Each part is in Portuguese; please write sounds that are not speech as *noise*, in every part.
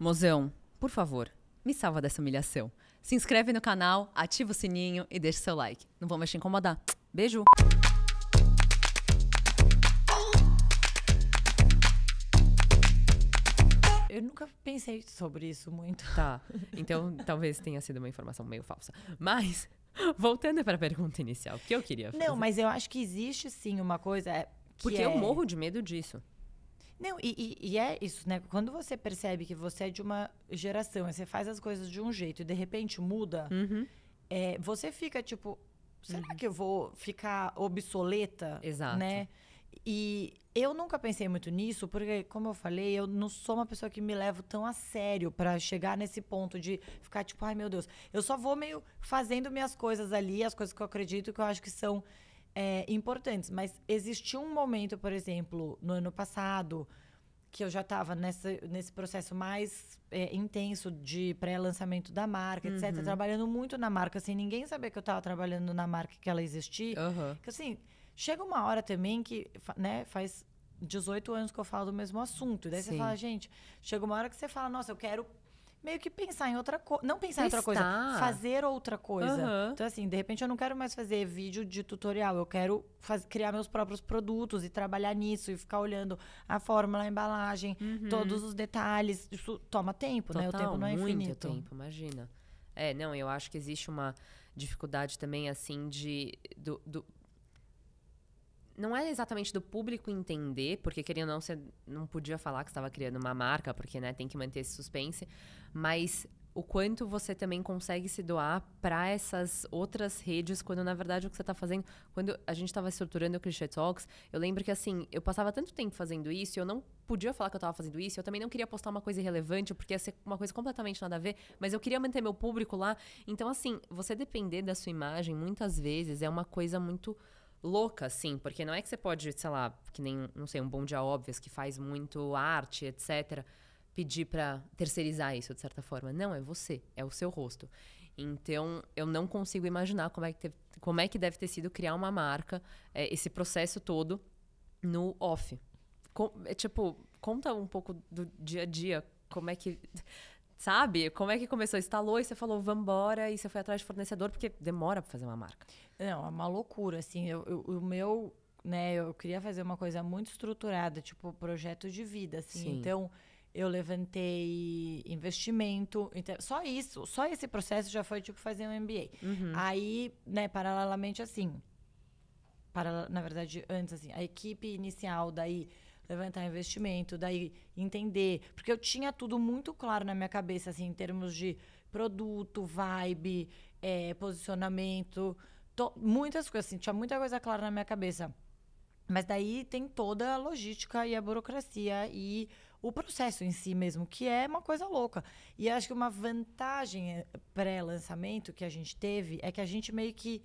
Mozão, por favor, me salva dessa humilhação. Se inscreve no canal, ativa o sininho e deixa seu like. Não vou mais te incomodar. Beijo! Eu nunca pensei sobre isso muito. Tá. Então, *laughs* talvez tenha sido uma informação meio falsa. Mas, *laughs* voltando para a pergunta inicial, o que eu queria fazer. Não, mas eu acho que existe sim uma coisa. É, Porque é... eu morro de medo disso. Não, e, e, e, é isso, né? Quando você percebe que você é de uma geração, e você faz as coisas de um jeito e de repente muda, uhum. é, você fica tipo, será uhum. que eu vou ficar obsoleta? Exato. Né? E eu nunca pensei muito nisso, porque, como eu falei, eu não sou uma pessoa que me levo tão a sério para chegar nesse ponto de ficar tipo, ai meu Deus. Eu só vou meio fazendo minhas coisas ali, as coisas que eu acredito que eu acho que são é, importantes. Mas existiu um momento, por exemplo, no ano passado, que eu já estava nesse processo mais é, intenso de pré-lançamento da marca, uhum. etc. Trabalhando muito na marca, sem assim, ninguém saber que eu estava trabalhando na marca que ela existia. Uhum. Que assim, chega uma hora também que né, faz 18 anos que eu falo do mesmo assunto. E daí Sim. você fala, gente, chega uma hora que você fala, nossa, eu quero meio que pensar em outra coisa. Não pensar Testar. em outra coisa, fazer outra coisa. Uhum. Então, assim, de repente eu não quero mais fazer vídeo de tutorial. Eu quero criar meus próprios produtos e trabalhar nisso e ficar olhando a fórmula, a embalagem, uhum. todos os detalhes. Isso toma tempo, Total, né? O tempo não é muito infinito. Muito tempo, imagina. É, não, eu acho que existe uma dificuldade também, assim, de. Do, do, não é exatamente do público entender, porque querendo ou não, você não podia falar que estava criando uma marca, porque né, tem que manter esse suspense, mas o quanto você também consegue se doar para essas outras redes, quando na verdade o que você está fazendo. Quando a gente estava estruturando o Cliché Talks, eu lembro que assim, eu passava tanto tempo fazendo isso, eu não podia falar que eu estava fazendo isso, eu também não queria postar uma coisa irrelevante, porque ia ser uma coisa completamente nada a ver, mas eu queria manter meu público lá. Então, assim, você depender da sua imagem, muitas vezes, é uma coisa muito louca, assim, porque não é que você pode, sei lá, que nem, não sei, um bom dia óbvio que faz muito arte, etc., pedir para terceirizar isso de certa forma. Não, é você, é o seu rosto. Então, eu não consigo imaginar como é que, teve, como é que deve ter sido criar uma marca, é, esse processo todo no off. Com, é, tipo, conta um pouco do dia a dia, como é que sabe? Como é que começou? Instalou e você falou, vambora, e você foi atrás de fornecedor, porque demora para fazer uma marca. Não, é uma loucura, assim. Eu, eu, o meu, né, eu queria fazer uma coisa muito estruturada, tipo projeto de vida, assim. Sim. Então, eu levantei investimento, então, só isso, só esse processo já foi, tipo, fazer um MBA. Uhum. Aí, né, paralelamente, assim, para, na verdade, antes, assim, a equipe inicial daí levantar investimento, daí entender. Porque eu tinha tudo muito claro na minha cabeça, assim, em termos de produto, vibe, é, posicionamento, to, muitas coisas, assim, tinha muita coisa clara na minha cabeça. Mas daí tem toda a logística e a burocracia e o processo em si mesmo, que é uma coisa louca. E acho que uma vantagem eh, pré-lançamento que a gente teve é que a gente meio que,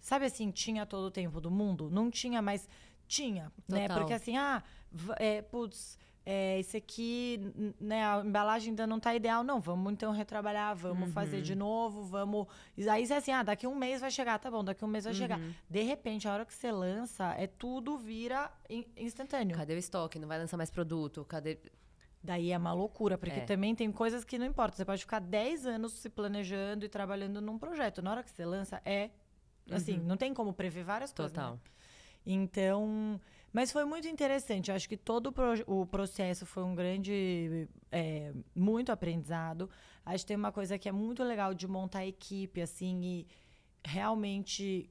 sabe assim, tinha todo o tempo do mundo, não tinha mais tinha, né? Total. né? Porque assim, ah, é, putz, é, esse aqui, né, a embalagem ainda não está ideal. Não, vamos então retrabalhar, vamos uhum. fazer de uhum. novo, vamos. Aí você é assim, ah, daqui um mês vai chegar, tá bom, daqui um mês vai uhum. chegar. De repente, a hora que você lança, é tudo vira instantâneo. Cadê o estoque? Não vai lançar mais produto? Cadê. Daí é uma loucura, porque é. também tem coisas que não importa. Você pode ficar 10 anos se planejando e trabalhando num projeto. Na hora que você lança, é. Assim, uhum. não tem como prever várias né? Total. coisas. Total. Né? Então, mas foi muito interessante. acho que todo o, pro, o processo foi um grande, é, muito aprendizado. Acho que tem uma coisa que é muito legal de montar equipe, assim, e realmente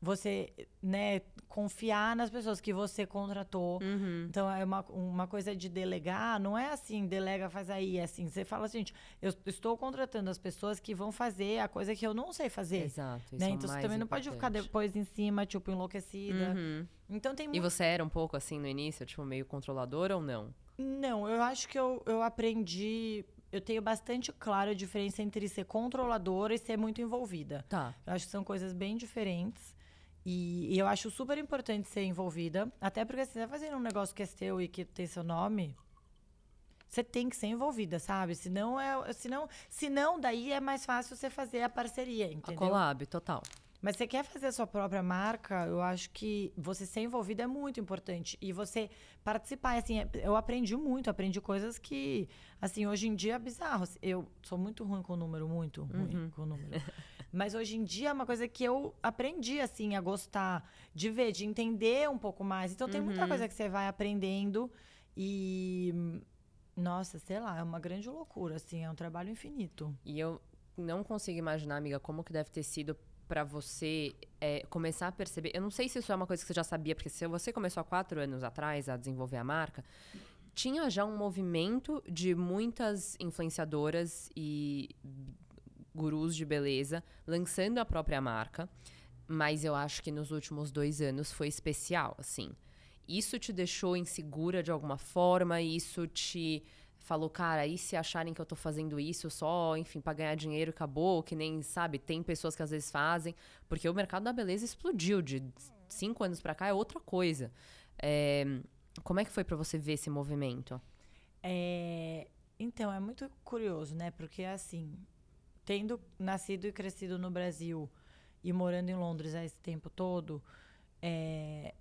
você, né, confiar nas pessoas que você contratou. Uhum. Então, é uma, uma coisa de delegar, não é assim, delega, faz aí, é assim. Você fala assim, gente, eu estou contratando as pessoas que vão fazer a coisa que eu não sei fazer. Exato. Né? É então, é você também não importante. pode ficar depois em cima, tipo, enlouquecida. Uhum. Então, tem muito... E você era um pouco assim no início, tipo, meio controladora ou não? Não, eu acho que eu, eu aprendi eu tenho bastante clara a diferença entre ser controladora e ser muito envolvida. Tá. Eu acho que são coisas bem diferentes. E, e, eu acho super importante ser envolvida, até porque se você está fazendo um negócio que é seu e que tem seu nome, você tem que ser envolvida, sabe? Senão é, senão, senão daí é mais fácil você fazer a parceria, entendeu? A collab, total. Mas você quer fazer a sua própria marca, eu acho que você ser envolvida é muito importante. E você participar, assim, é, eu aprendi muito, aprendi coisas que, assim, hoje em dia é bizarro. Eu sou muito ruim com o número, muito ruim uhum. com o número. *laughs* Mas hoje em dia é uma coisa que eu aprendi, assim, a gostar de ver, de entender um pouco mais. Então tem uhum. muita coisa que você vai aprendendo e. Nossa, sei lá, é uma grande loucura, assim, é um trabalho infinito. E eu não consigo imaginar, amiga, como que deve ter sido para você é, começar a perceber. Eu não sei se isso é uma coisa que você já sabia, porque se você começou há quatro anos atrás a desenvolver a marca, tinha já um movimento de muitas influenciadoras e gurus de beleza, lançando a própria marca. Mas eu acho que nos últimos dois anos foi especial, assim. Isso te deixou insegura de alguma forma? Isso te falou, cara, e se acharem que eu tô fazendo isso só, enfim, para ganhar dinheiro, acabou, que nem, sabe, tem pessoas que às vezes fazem, porque o mercado da beleza explodiu de cinco anos para cá, é outra coisa. É, como é que foi para você ver esse movimento? É, então, é muito curioso, né, porque assim, tendo nascido e crescido no Brasil e morando em Londres há esse tempo todo, é,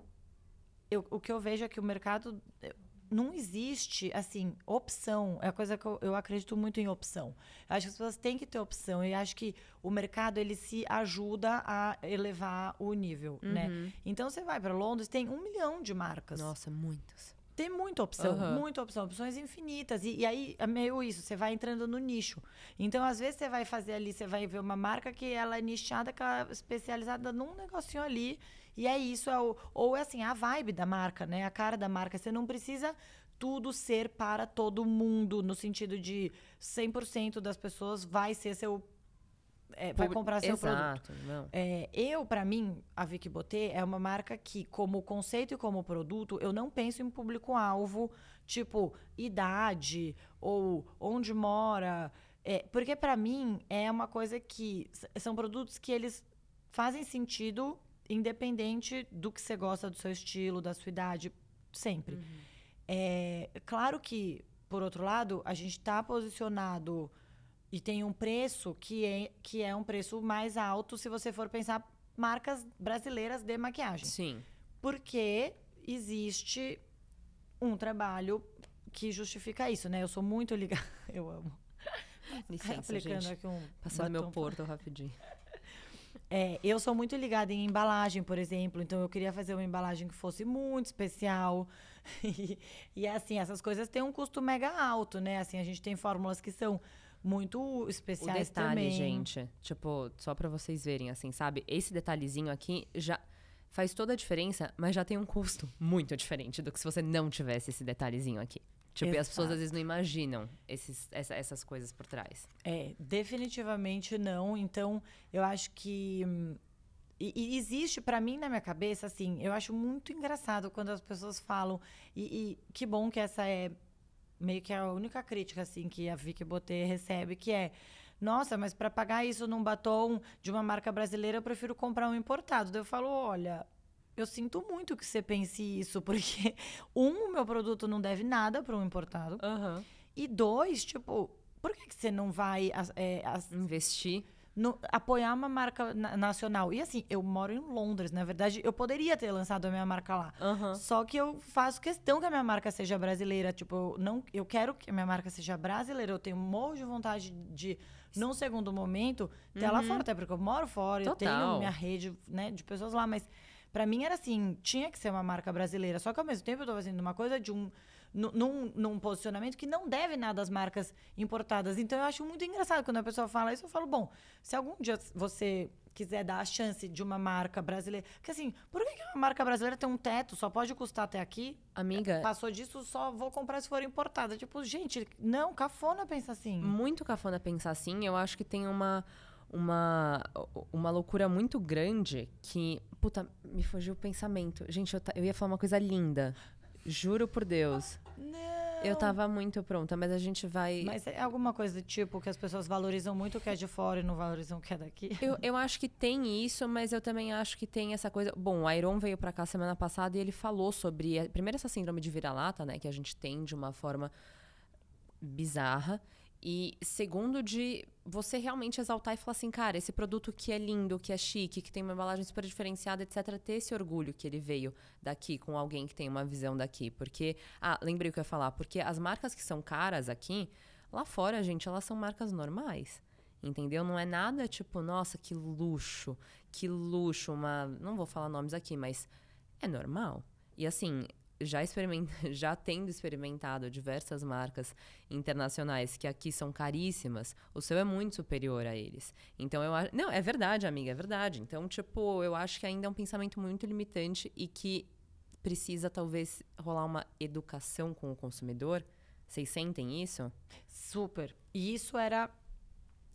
eu, o que eu vejo é que o mercado eh, não existe, assim, opção. É a coisa que eu, eu, acredito muito em opção. Acho que as pessoas têm que ter opção. E acho que o mercado, ele se ajuda a elevar o nível, né? uhum. né? Então, você vai para Londres, tem um milhão de marcas. Nossa, muitas. Tem muita opção, uhum. muita opção, opções infinitas. E, e, aí é meio isso, você vai entrando no nicho. Então, às vezes, você vai fazer ali, você vai ver uma marca que ela é nichada, que ela é especializada num negocinho ali. E é isso, é o, ou é assim, a vibe da marca, né? A cara da marca. Você não precisa tudo ser para todo mundo, no sentido de 100% das pessoas vai ser seu é, vai comprar seu Exato, produto. Não. É, eu, para mim, a Vicky Botê é uma marca que, como conceito e como produto, eu não penso em público-alvo, tipo idade ou onde mora. É, porque, para mim, é uma coisa que. São produtos que eles fazem sentido, independente do que você gosta, do seu estilo, da sua idade, sempre. Uhum. É, claro que, por outro lado, a gente está posicionado e tem um preço que é, que é um preço mais alto se você for pensar marcas brasileiras de maquiagem. Sim. Porque existe um trabalho que justifica isso, né? Eu sou muito ligada. *laughs* Eu amo. Licença, gente. aqui um. Passando meu porto rapidinho. *laughs* É, eu sou muito ligada em embalagem, por exemplo, então eu queria fazer uma embalagem que fosse muito especial. *laughs* E, e assim, essas coisas têm um custo mega alto, né? Assim, a gente tem fórmulas que são muito especiais o detalhe, também. gente. Tipo, só para vocês verem, assim, sabe? Esse detalhezinho aqui já faz toda a diferença, mas já tem um custo muito diferente do que se você não tivesse esse detalhezinho aqui. Tipo, e as pessoas às vezes não imaginam esses, essa, essas coisas por trás. É, definitivamente não. Então, eu acho que. Hum, e, e existe para mim na minha cabeça, assim, eu acho muito engraçado quando as pessoas falam, e, e que bom que essa é meio que a única crítica assim que a Vicky Botê recebe, que é nossa, mas para pagar isso num batom de uma marca brasileira, eu prefiro comprar um importado. Daí eu falo, olha, eu sinto muito que você pense isso, *laughs* porque um, o meu produto não deve nada para um importado. Uhum. E dois, tipo, por que, que você não vai é, investir? no, apoiar uma marca na, nacional. E assim, eu moro em Londres, na verdade, eu poderia ter lançado a minha marca lá. Uhum. Só que eu faço questão que a minha marca seja brasileira. Tipo, eu, não, eu quero que a minha marca seja brasileira. Eu tenho um morro de vontade de, num segundo momento, ter uhum. lá fora. Até porque eu moro fora, Total. eu tenho minha rede né, de pessoas lá. Mas para mim era assim, tinha que ser uma marca brasileira. Só que ao mesmo tempo eu tô fazendo uma coisa de um num, num posicionamento que não deve nada às marcas importadas. Então eu acho muito engraçado quando a pessoa fala isso, eu falo, bom, se algum dia você quiser dar a chance de uma marca brasileira. Porque assim, por que uma marca brasileira tem um teto? Só pode custar até aqui? Amiga. É, passou disso, só vou comprar se for importada. Tipo, gente, não, cafona pensa assim. Muito cafona pensar assim. Eu acho que tem uma. Uma, uma loucura muito grande que. Puta, me fugiu o pensamento. Gente, eu, ta, eu ia falar uma coisa linda. Juro por Deus. Não. Eu tava muito pronta, mas a gente vai. Mas é alguma coisa do tipo que as pessoas valorizam muito o que é de fora e não valorizam o que é daqui? Eu, *laughs* eu acho que tem isso, mas eu também acho que tem essa coisa. Bom, o Iron veio pra cá semana passada e ele falou sobre. Primeiro, essa síndrome de vira-lata, né? Que a gente tem de uma forma bizarra. E segundo, de você realmente exaltar e falar assim, cara, esse produto que é lindo, que é chique, que tem uma embalagem super diferenciada, etc., ter esse orgulho que ele veio daqui com alguém que tem uma visão daqui. Porque, ah, lembrei o que eu ia falar, porque as marcas que são caras aqui, lá fora, gente, elas são marcas normais. Entendeu? Não é nada tipo, nossa, que luxo, que luxo, uma. Não vou falar nomes aqui, mas é normal. E assim, já, *laughs* já tendo experimentado diversas marcas internacionais que aqui são caríssimas, o seu é muito superior a eles. Então eu acho. Não, é verdade, amiga, é verdade. Então, tipo, eu acho que ainda é um pensamento muito limitante e que precisa talvez rolar uma educação com o consumidor. Vocês sentem isso? Super. E isso era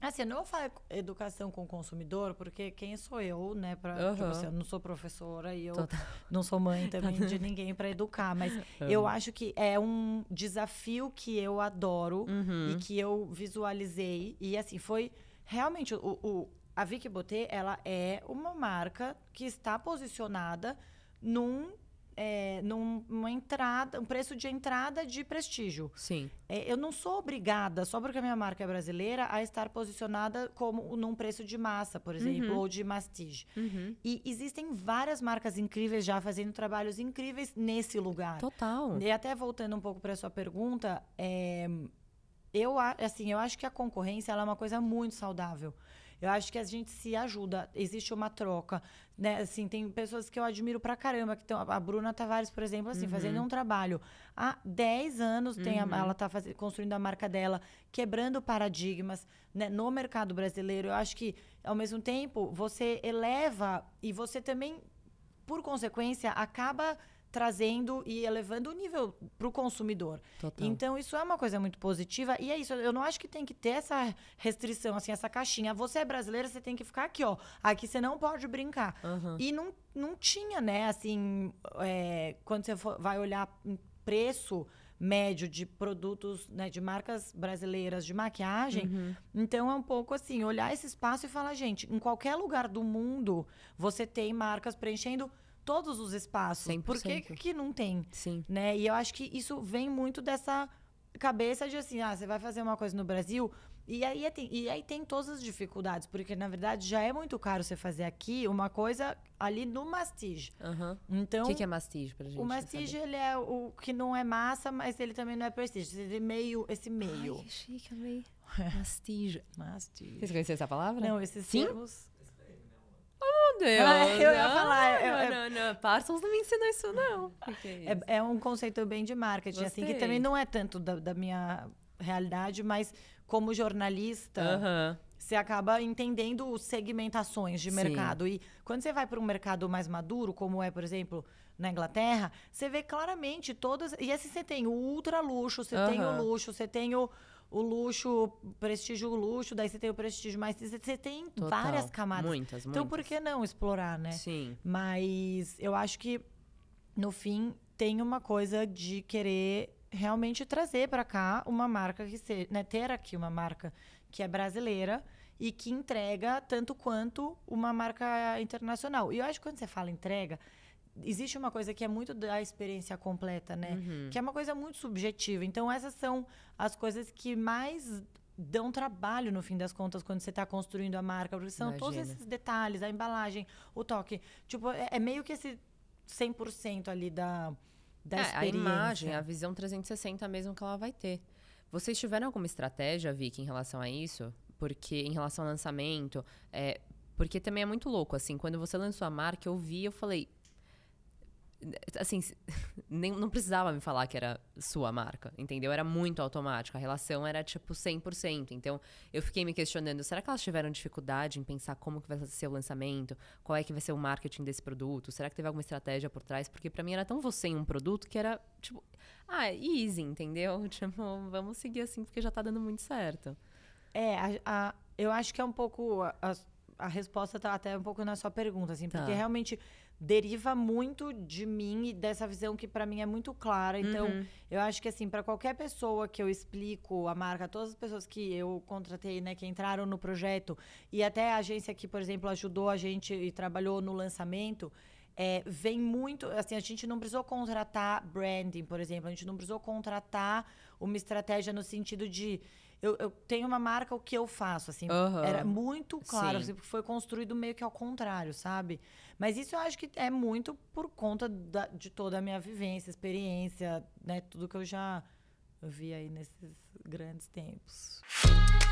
Assim, eu não vou falar educação com o consumidor, porque quem sou eu, né? Pra, uhum. tipo, assim, eu não sou professora e eu Total. não sou mãe também de ninguém para educar. Mas uhum. eu acho que é um desafio que eu adoro uhum. e que eu visualizei. E assim, foi realmente o, o a Vicky Botê, ela é uma marca que está posicionada num é, numa entrada, um preço de entrada de prestígio. Sim. É, eu não sou obrigada, só porque a minha marca é brasileira, a estar posicionada como num preço de massa, por uhum. exemplo, uhum. ou de mastige. Uhum. E existem várias marcas incríveis já fazendo trabalhos incríveis nesse lugar. Total. E até voltando um pouco para sua pergunta, é, eu assim, eu acho que a concorrência é uma coisa muito saudável. Eu acho que a gente se ajuda, existe uma troca. Né? Assim, tem pessoas que eu admiro pra caramba, que tão, a Bruna Tavares, por exemplo, assim, uhum. fazendo um trabalho há 10 anos, uhum. tem a, uhum. ela está construindo a marca dela, quebrando paradigmas né? no mercado brasileiro. Eu acho que, ao mesmo tempo, você eleva e você também, por consequência, acaba trazendo e elevando o nível para o consumidor. Total. Então, isso é uma coisa muito positiva. E é isso, eu não acho que tem que ter essa restrição, assim, essa caixinha. Você é brasileira, você tem que ficar aqui, ó. Aqui você não pode brincar. Uhum. E não, não tinha, né, assim, é, quando você for, vai olhar preço médio de produtos, né, de marcas brasileiras de maquiagem. Uhum. Então é um pouco assim, olhar esse espaço e falar, gente, em qualquer lugar do mundo você tem marcas preenchendo todos os espaços. 100%. Por que, que não tem? Sim. Né? E eu acho que isso vem muito dessa cabeça de assim, ah, você vai fazer uma coisa no Brasil, e aí, é tem, e aí tem todas as dificuldades, porque na verdade já é muito caro você fazer aqui uma coisa ali no mastige. Uhum. Então, o que, que, é mastige pra gente? O mastige ele é o que não é massa, mas ele também não é prestígio. Ele meio, esse meio. Ai, que chique, amei. *laughs* Mastige. mastige. Vocês conhecem essa palavra? Não, esses Sim? termos. Deus. Ah, eu ia falar. Não, eu, não, eu... não, não. Parsons não me ensinou isso, não. É, é, um conceito bem de marketing, Gostei. assim, que também não é tanto da, da minha realidade, mas como jornalista. Uh -huh. Você acaba entendendo segmentações de Sim. mercado. E quando você vai para um mercado mais maduro, como é, por exemplo, na Inglaterra, você vê claramente todas. E assim você tem o ultra luxo, você uh -huh. tem o luxo, você tem o o luxo, o prestígio, o luxo, daí você tem o prestígio, mas você tem Total. várias camadas. Muitas, muitas. Então por que não explorar, né? Sim. Mas eu acho que no fim tem uma coisa de querer realmente trazer para cá uma marca que seja, né, ter aqui uma marca que é brasileira e que entrega tanto quanto uma marca internacional. E eu acho que quando você fala entrega, existe uma coisa que é muito da experiência completa, né? Uhum. Que é uma coisa muito subjetiva. Então, essas são as coisas que mais dão trabalho no fim das contas quando você está construindo a marca, porque são Imagina. todos esses detalhes, a embalagem, o toque. Tipo, é, é meio que esse 100% ali da, da é, experiência. A imagem, a visão 360 mesmo que ela vai ter. Vocês tiveram alguma estratégia, Vicky, em relação a isso? Porque em relação ao lançamento, é, porque também é muito louco, assim, quando você lançou a marca, eu vi, eu falei, assim, *laughs* nem, não precisava me falar que era sua marca, entendeu? Era muito automático, a relação era tipo 100%. Então, eu fiquei me questionando, será que elas tiveram dificuldade em pensar como que vai ser o lançamento? Qual é que vai ser o marketing desse produto? Será que teve alguma estratégia por trás? Porque para mim era tão você em um produto que era tipo, ah, é easy, entendeu? *laughs* Tipo, vamos seguir assim porque já tá dando muito certo. É, a, a, eu acho que é um pouco a, a resposta tá até um pouco na sua pergunta, assim, porque tá. realmente deriva muito de mim e dessa visão que para mim é muito clara. Então, uhum. eu acho que assim, para qualquer pessoa que eu explico a marca, todas as pessoas que eu contratei, né, que entraram no projeto e até a agência que, por exemplo, ajudou a gente e trabalhou no lançamento, é, vem muito. Assim, a gente não precisou contratar branding, por exemplo. A gente não precisou contratar uma estratégia no sentido de. Eu, eu tenho uma marca, o que eu faço? Assim, uhum. Era muito claro, assim, foi construído meio que ao contrário, sabe? Mas isso eu acho que é muito por conta da, de toda a minha vivência, experiência, né? Tudo que eu já vi aí nesses grandes tempos. Música